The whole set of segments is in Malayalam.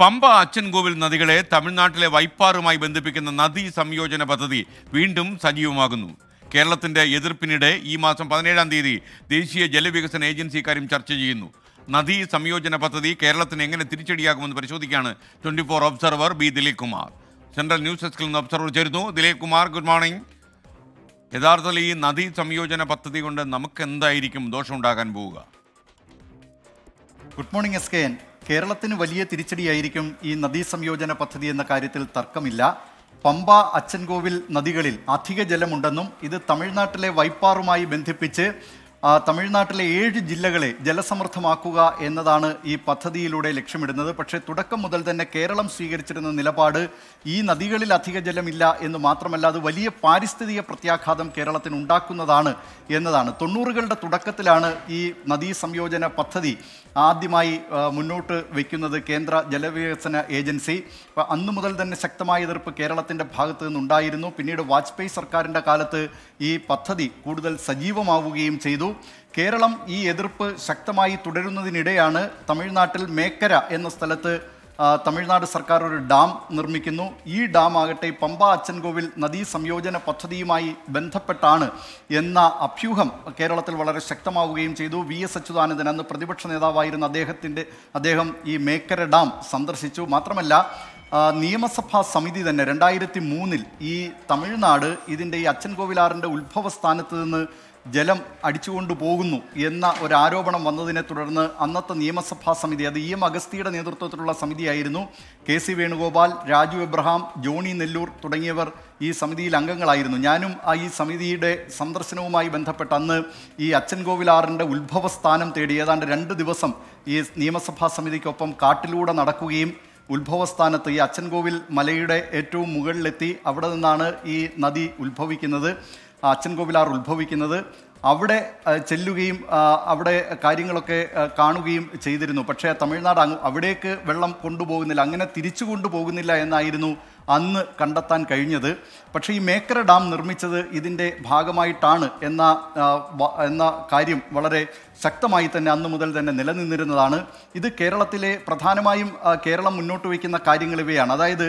പമ്പ അച്ചൻകോവിൽ നദികളെ തമിഴ്നാട്ടിലെ വൈപ്പാറുമായി ബന്ധിപ്പിക്കുന്ന നദീ സംയോജന പദ്ധതി വീണ്ടും സജീവമാകുന്നു കേരളത്തിന്റെ എതിർപ്പിനിടെ ഈ മാസം പതിനേഴാം തീയതി ദേശീയ ജലവികസന ഏജൻസി കാര്യം ചർച്ച ചെയ്യുന്നു നദീ സംയോജന പദ്ധതി കേരളത്തിന് എങ്ങനെ തിരിച്ചടിയാകുമെന്ന് പരിശോധിക്കുകയാണ് twenty four observer B Dileep Kumar central news ഡെസ്കിൽ നിന്ന് ഒബ്സർവർ ചേരുന്നു ദിലീപ് കുമാർ ഗുഡ് മോർണിംഗ് യഥാർത്ഥത്തിൽ ഈ നദീ സംയോജന പദ്ധതി കൊണ്ട് നമുക്ക് എന്തായിരിക്കും ദോഷമുണ്ടാകാൻ പോവുക good morning S K N കേരളത്തിന് വലിയ തിരിച്ചടിയായിരിക്കും ഈ നദീ സംയോജന പദ്ധതി എന്ന കാര്യത്തിൽ തർക്കമില്ല പമ്പ അച്ചൻകോവിൽ നദികളിൽ അധിക ജലമുണ്ടെന്നും ഇത് തമിഴ്നാട്ടിലെ വൈപ്പാറുമായി ബന്ധിപ്പിച്ച് തമിഴ്നാട്ടിലെ ഏഴ് ജില്ലകളെ ജലസമൃദ്ധമാക്കുക എന്നതാണ് ഈ പദ്ധതിയിലൂടെ ലക്ഷ്യമിടുന്നത് പക്ഷേ തുടക്കം മുതൽ തന്നെ കേരളം സ്വീകരിച്ചിരുന്ന നിലപാട് ഈ നദികളിൽ അധിക ജലമില്ല എന്ന് മാത്രമല്ല അത് വലിയ പാരിസ്ഥിതിക പ്രത്യാഘാതം കേരളത്തിന് ഉണ്ടാക്കുന്നതാണ് എന്നതാണ് തൊണ്ണൂറുകളുടെ തുടക്കത്തിലാണ് ഈ നദീ സംയോജന പദ്ധതി ആദ്യമായി മുന്നോട്ട് വയ്ക്കുന്നത് കേന്ദ്ര ജലവികസന ഏജൻസി അന്നു മുതൽ തന്നെ ശക്തമായ എതിർപ്പ് കേരളത്തിൻ്റെ ഭാഗത്ത് നിന്നുണ്ടായിരുന്നു പിന്നീട് വാജ്പേയി സർക്കാരിൻ്റെ കാലത്ത് ഈ പദ്ധതി കൂടുതൽ സജീവമാവുകയും ചെയ്തു കേരളം ഈ എതിർപ്പ് ശക്തമായി തുടരുന്നതിനിടെയാണ് തമിഴ്നാട്ടിൽ മേക്കര എന്ന സ്ഥലത്ത് തമിഴ്നാട് സർക്കാർ ഒരു ഡാം നിർമ്മിക്കുന്നു ഈ ഡാം ആകട്ടെ പമ്പ അച്ചൻകോവിൽ നദീ സംയോജന പദ്ധതിയുമായി ബന്ധപ്പെട്ടാണ് എന്ന അഭ്യൂഹം കേരളത്തിൽ വളരെ ശക്തമാവുകയും ചെയ്തു വി എസ് അച്യുതാനന്ദൻ അന്ന് പ്രതിപക്ഷ നേതാവായിരുന്ന അദ്ദേഹത്തിൻ്റെ അദ്ദേഹം ഈ മേക്കര ഡാം സന്ദർശിച്ചു മാത്രമല്ല നിയമസഭാ സമിതി തന്നെ രണ്ടായിരത്തി മൂന്നിൽ ഈ തമിഴ്നാട് ഇതിൻ്റെ ഈ അച്ഛൻ കോവിലാറിൻ്റെ സ്ഥാനത്ത് നിന്ന് ജലം അടിച്ചുകൊണ്ടു പോകുന്നു എന്ന ഒരു ആരോപണം വന്നതിനെ തുടർന്ന് അന്നത്തെ നിയമസഭാ സമിതി അത് ഇ എം അഗസ്തിയുടെ നേതൃത്വത്തിലുള്ള സമിതിയായിരുന്നു കെ സി വേണുഗോപാൽ രാജു എബ്രഹാം ജോണി നെല്ലൂർ തുടങ്ങിയവർ ഈ സമിതിയിൽ അംഗങ്ങളായിരുന്നു ഞാനും ആ ഈ സമിതിയുടെ സന്ദർശനവുമായി ബന്ധപ്പെട്ട് അന്ന് ഈ അച്ഛൻ കോവിലാറിൻ്റെ സ്ഥാനം തേടി ഏതാണ്ട് രണ്ട് ദിവസം ഈ നിയമസഭാ സമിതിക്കൊപ്പം കാട്ടിലൂടെ നടക്കുകയും ഉത്ഭവസ്ഥാനത്ത് ഈ അച്ചൻകോവിൽ മലയുടെ ഏറ്റവും മുകളിലെത്തി അവിടെ നിന്നാണ് ഈ നദി ഉത്ഭവിക്കുന്നത് അച്ചൻകോവിലാർ ഉത്ഭവിക്കുന്നത് അവിടെ ചെല്ലുകയും അവിടെ കാര്യങ്ങളൊക്കെ കാണുകയും ചെയ്തിരുന്നു പക്ഷേ തമിഴ്നാട് അവിടേക്ക് വെള്ളം കൊണ്ടുപോകുന്നില്ല അങ്ങനെ തിരിച്ചു കൊണ്ടുപോകുന്നില്ല എന്നായിരുന്നു അന്ന് കണ്ടെത്താൻ കഴിഞ്ഞത് പക്ഷേ ഈ മേക്കര ഡാം നിർമ്മിച്ചത് ഇതിൻ്റെ ഭാഗമായിട്ടാണ് എന്ന എന്ന കാര്യം വളരെ ശക്തമായി തന്നെ അന്ന് മുതൽ തന്നെ നിലനിന്നിരുന്നതാണ് ഇത് കേരളത്തിലെ പ്രധാനമായും കേരളം മുന്നോട്ട് വയ്ക്കുന്ന കാര്യങ്ങൾ ഇവയാണ് അതായത്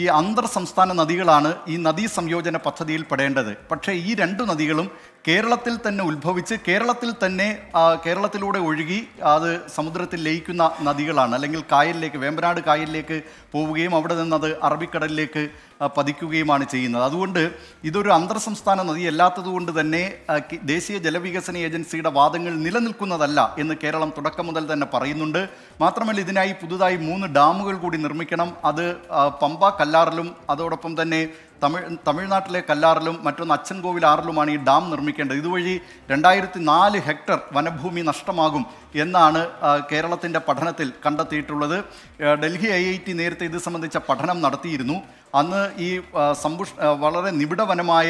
ഈ അന്തർ സംസ്ഥാന നദികളാണ് ഈ നദീ സംയോജന പദ്ധതിയിൽ പെടേണ്ടത് പക്ഷേ ഈ രണ്ടു നദികളും കേരളത്തിൽ തന്നെ ഉത്ഭവിച്ച് കേരളത്തിൽ തന്നെ കേരളത്തിലൂടെ ഒഴുകി അത് സമുദ്രത്തിൽ ലയിക്കുന്ന നദികളാണ് അല്ലെങ്കിൽ കായലിലേക്ക് വേമ്പനാട് കായലിലേക്ക് പോവുകയും അവിടെ നിന്നത് അറബിക്കടലിലേക്ക് പതിക്കുകയുമാണ് ചെയ്യുന്നത് അതുകൊണ്ട് ഇതൊരു അന്തർ സംസ്ഥാന നദിയല്ലാത്തതുകൊണ്ട് തന്നെ ദേശീയ ജലവികസന ഏജൻസിയുടെ വാദങ്ങൾ നിലനിൽക്കുന്നതല്ല എന്ന് കേരളം തുടക്കം മുതൽ തന്നെ പറയുന്നുണ്ട് മാത്രമല്ല ഇതിനായി പുതുതായി മൂന്ന് ഡാമുകൾ കൂടി നിർമ്മിക്കണം അത് പമ്പ കല്ലാറിലും അതോടൊപ്പം തന്നെ തമിഴ് തമിഴ്നാട്ടിലെ കല്ലാറിലും മറ്റൊന്ന് അച്ഛൻകോവിൽ ആറിലുമാണ് ഈ ഡാം നിർമ്മിക്കേണ്ടത് ഇതുവഴി രണ്ടായിരത്തി നാല് ഹെക്ടർ വനഭൂമി നഷ്ടമാകും എന്നാണ് കേരളത്തിൻ്റെ പഠനത്തിൽ കണ്ടെത്തിയിട്ടുള്ളത് ഡൽഹി ഐ ഐ ടി നേരത്തെ ഇത് സംബന്ധിച്ച പഠനം നടത്തിയിരുന്നു അന്ന് ഈ സമ്പുഷ് വളരെ നിബിഡവനമായ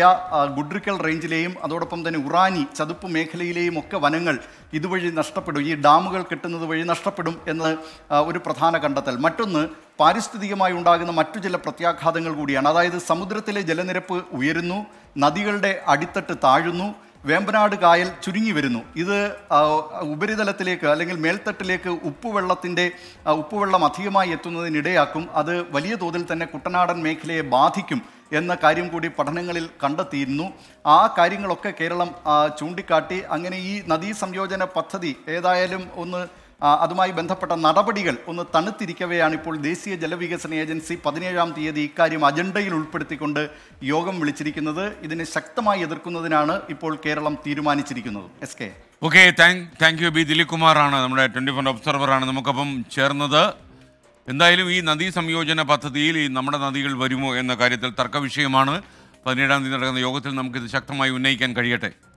ഗുഡ്രിക്കൽ റേഞ്ചിലെയും അതോടൊപ്പം തന്നെ ഉറാനി ചതുപ്പ് മേഖലയിലെയും ഒക്കെ വനങ്ങൾ ഇതുവഴി നഷ്ടപ്പെടും ഈ ഡാമുകൾ കെട്ടുന്നത് വഴി നഷ്ടപ്പെടും എന്ന് ഒരു പ്രധാന കണ്ടെത്തൽ മറ്റൊന്ന് പാരിസ്ഥിതികമായി ഉണ്ടാകുന്ന മറ്റു ചില പ്രത്യാഘാതങ്ങൾ കൂടിയാണ് അതായത് സമുദ്രത്തിലെ ജലനിരപ്പ് ഉയരുന്നു നദികളുടെ അടിത്തട്ട് താഴുന്നു വേമ്പനാട് കായൽ ചുരുങ്ങി വരുന്നു ഇത് ഉപരിതലത്തിലേക്ക് അല്ലെങ്കിൽ മേൽത്തട്ടിലേക്ക് ഉപ്പുവെള്ളത്തിൻ്റെ ഉപ്പുവെള്ളം അധികമായി എത്തുന്നതിനിടയാക്കും അത് വലിയ തോതിൽ തന്നെ കുട്ടനാടൻ മേഖലയെ ബാധിക്കും എന്ന കാര്യം കൂടി പഠനങ്ങളിൽ കണ്ടെത്തിയിരുന്നു ആ കാര്യങ്ങളൊക്കെ കേരളം ചൂണ്ടിക്കാട്ടി അങ്ങനെ ഈ നദീ സംയോജന പദ്ധതി ഏതായാലും ഒന്ന് അതുമായി ബന്ധപ്പെട്ട നടപടികൾ ഒന്ന് തണുത്തിരിക്കവെയാണ് ഇപ്പോൾ ദേശീയ ജലവികസന ഏജൻസി പതിനേഴാം തീയതി ഇക്കാര്യം അജണ്ടയിൽ ഉൾപ്പെടുത്തിക്കൊണ്ട് യോഗം വിളിച്ചിരിക്കുന്നത് ഇതിനെ ശക്തമായി എതിർക്കുന്നതിനാണ് ഇപ്പോൾ കേരളം തീരുമാനിച്ചിരിക്കുന്നത് S K okay thank you B Dileep കുമാറാണ് നമ്മുടെ ട്വൻറ്റി ഫോർ ആണ് നമുക്കപ്പം ചേർന്നത് എന്തായാലും ഈ നദീ സംയോജന പദ്ധതിയിൽ ഈ നമ്മുടെ നദികൾ വരുമോ എന്ന കാര്യത്തിൽ തർക്ക വിഷയമാണ് പതിനേഴാം തീയതി നടക്കുന്ന യോഗത്തിൽ നമുക്കിത് ശക്തമായി ഉന്നയിക്കാൻ കഴിയട്ടെ